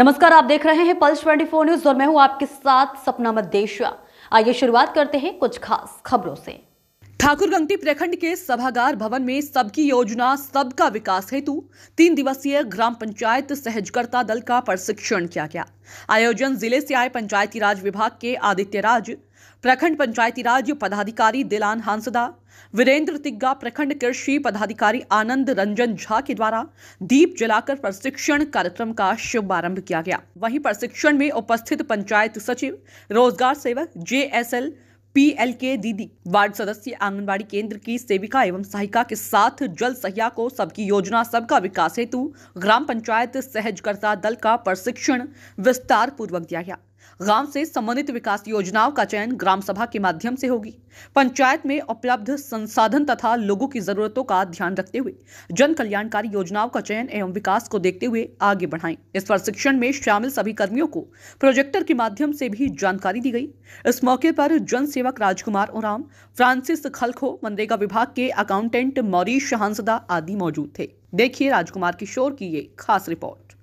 नमस्कार आप देख रहे हैं पल्स 24 न्यूज और मैं हूं आपके साथ सपना मदेशिया आइए शुरुआत करते हैं कुछ खास खबरों से ठाकुरगंगटी प्रखंड के सभागार भवन में सबकी योजना सबका विकास हेतु तीन दिवसीय ग्राम पंचायत सहजकर्ता दल का प्रशिक्षण किया गया आयोजन जिले से आए पंचायती राज विभाग के आदित्य राज प्रखंड पंचायती राज पदाधिकारी दिलान हांसदा वीरेंद्र तिग्गा प्रखंड कृषि पदाधिकारी आनंद रंजन झा के द्वारा दीप जलाकर प्रशिक्षण कार्यक्रम का शुभारंभ किया गया वहीं प्रशिक्षण में उपस्थित पंचायत सचिव रोजगार सेवक जेएसएल पीएलके दीदी वार्ड सदस्य आंगनबाड़ी केंद्र की सेविका एवं सहायिका के साथ जल सहिया को सबकी योजना सबका विकास हेतु ग्राम पंचायत सहजकर्ता दल का प्रशिक्षण विस्तार पूर्वक दिया गया गांव से संबंधित विकास योजनाओं का चयन ग्राम सभा के माध्यम से होगी पंचायत में उपलब्ध संसाधन तथा लोगों की जरूरतों का ध्यान रखते हुए जन कल्याणकारी योजनाओं का चयन एवं विकास को देखते हुए आगे बढ़ाएं इस प्रशिक्षण में शामिल सभी कर्मियों को प्रोजेक्टर के माध्यम से भी जानकारी दी गई इस मौके पर जन सेवक राजकुमार ओराम फ्रांसिस खलखो मनरेगा विभाग के अकाउंटेंट मौरीश हंसदा आदि मौजूद थे देखिए राजकुमार किशोर की ये खास रिपोर्ट